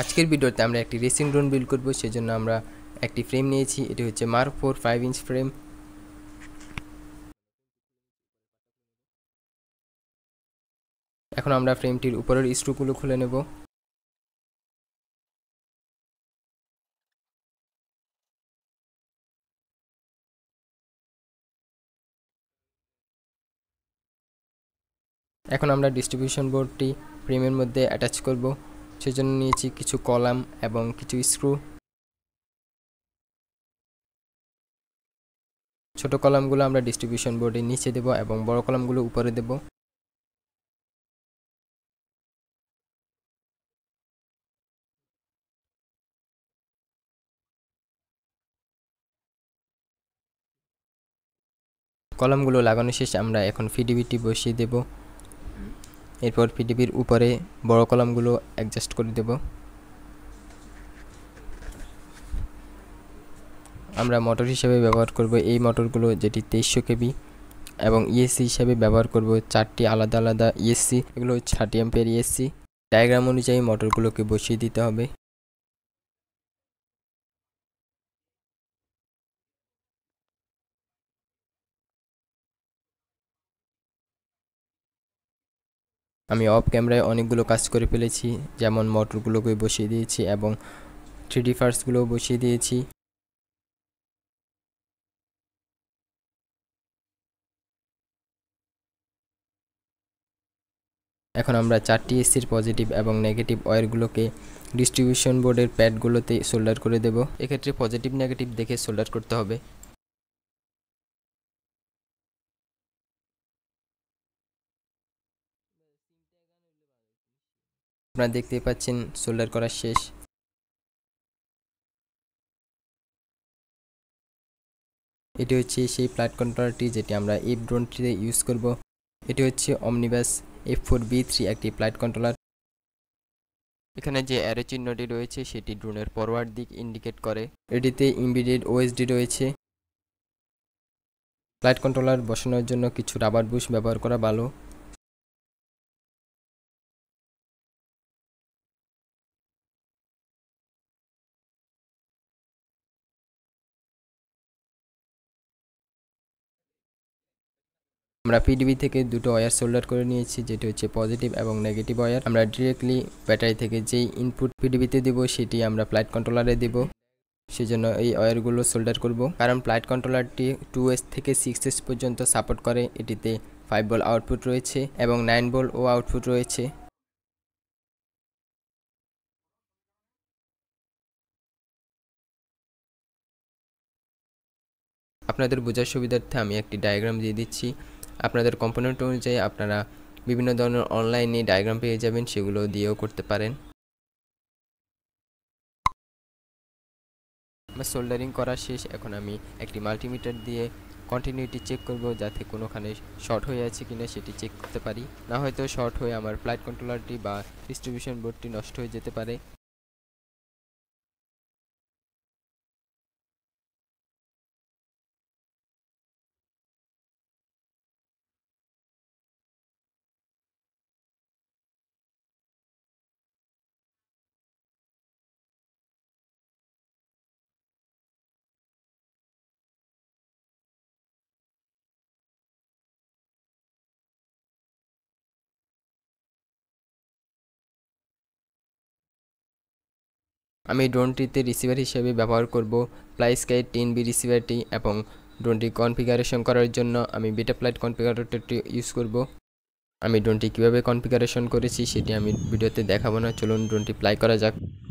আজকের ভিডিওতে আমরা একটি রেসিং ড্রোন বিল্ড করব সেজন্য আমরা একটি ফ্রেম নিয়েছি এটি হচ্ছে mark four five inch frame এখন আমরা ফ্রেমটির উপরের স্ট্রুগুলো খুলে নেব এখন আমরা ডিস্ট্রিবিউশন বোর্ডটি ফ্রেমের মধ্যে অ্যাটাচ করব সেজন্য নিয়েছি কিছু কলাম এবং কিছু স্ক্রু ছোট কলামগুলো আমরা ডিস্ট্রিবিউশন বোর্ডে নিচে দেব এবং বড় কলামগুলো উপরে দেব কলামগুলো লাগানো শেষ আমরা এখন ফিডিবিটি বসিয়ে দেবো এরপর পিডিবির উপরে বড় কলামগুলো অ্যাডজাস্ট করে দেব আমরা মোটর হিসেবে ব্যবহার করব এই মোটরগুলো যেটি তেইশশো কেবি এবং ইএসসি e হিসাবে ব্যবহার করব চারটি আলাদা আলাদা ইএসসি e এগুলো হচ্ছে থার্টি এম্পের ইএসসি ডায়াগ্রাম অনুযায়ী মোটরগুলোকে বসিয়ে দিতে হবে আমি অফ ক্যামেরায় অনেকগুলো কাজ করে ফেলেছি যেমন মোটরগুলোকে বসিয়ে দিয়েছি এবং থ্রিডি ফার্সগুলোও বসিয়ে দিয়েছি এখন আমরা চারটি এসির পজিটিভ এবং নেগেটিভ ওয়্যারগুলোকে ডিস্ট্রিবিউশন বোর্ডের প্যাডগুলোতে সোল্ডার করে দেব এক্ষেত্রে পজিটিভ নেগেটিভ দেখে সোল্ডার করতে হবে আপনারা দেখতেই পাচ্ছেন সোল্ডার করা শেষ এটি হচ্ছে সেই ফ্লাইট কন্ট্রোলারটি যেটি আমরা এফ ড্রোনটিতে ইউজ করব এটি হচ্ছে omnibus F four B three একটি ফ্লাইট কন্ট্রোলার এখানে যে অ্যারো চিহ্নটি রয়েছে সেটি ড্রোনের ফরওয়ার্ড দিক ইন্ডিকেট করে এটিতে ইমবিডেড ওএসডি রয়েছে ফ্লাইট কন্ট্রোলার বসানোর জন্য কিছু রাবার বুশ ব্যবহার করা ভালো আমরা পিডিবি থেকে দুটো ওয়ার সোল্ডার করে নিয়েছি যেটি হচ্ছে পজিটিভ এবং নেগেটিভ ওয়ার আমরা ডিরেক্টলি ব্যাটারি থেকে যেই ইনপুট পিডিবিতে দেবো সেটি আমরা ফ্লাইট কন্ট্রোলারে দেবো সেজন্য এই ওয়ারগুলো সোল্ডার করব কারণ ফ্লাইট কন্ট্রোলারটি টু এস থেকে সিক্স এস পর্যন্ত সাপোর্ট করে এটিতে ফাইভ বল আউটপুট রয়েছে এবং নাইন বল ও আউটপুট রয়েছে আপনাদের বোঝার সুবিধার্থে আমি একটি ডায়াগ্রাম দিয়ে দিচ্ছি আপনাদের কম্পোনেন্ট অনুযায়ী আপনারা বিভিন্ন ধরনের অনলাইনে ডায়াগ্রাম পেয়ে যাবেন সেগুলো দিয়েও করতে পারেন আমার সোল্ডারিং করা শেষ এখন আমি একটি মাল্টিমিটার দিয়ে কন্টিনিউটি চেক করব যাতে কোনোখানে শর্ট হয়ে আছে কিনা সেটি চেক করতে পারি না হয়তো শর্ট হয়ে আমার ফ্লাইট কন্ট্রোলারটি বা ডিস্ট্রিবিউশন বোর্ডটি নষ্ট হয়ে যেতে পারে আমি ড্রোনটিতে রিসিভার হিসেবে ব্যবহার করব প্লাইস্কাই টিন বি রিসিভারটি এবং ড্রোনটি কনফিগারেশন করার জন্য আমি বিটা ফ্লাইট কনফিগারেটরটি ইউজ করব আমি ড্রোনটি কীভাবে কনফিগারেশন করেছি সেটি আমি ভিডিওতে দেখাবো না চলুন ড্রোনটি প্লাই করা যাক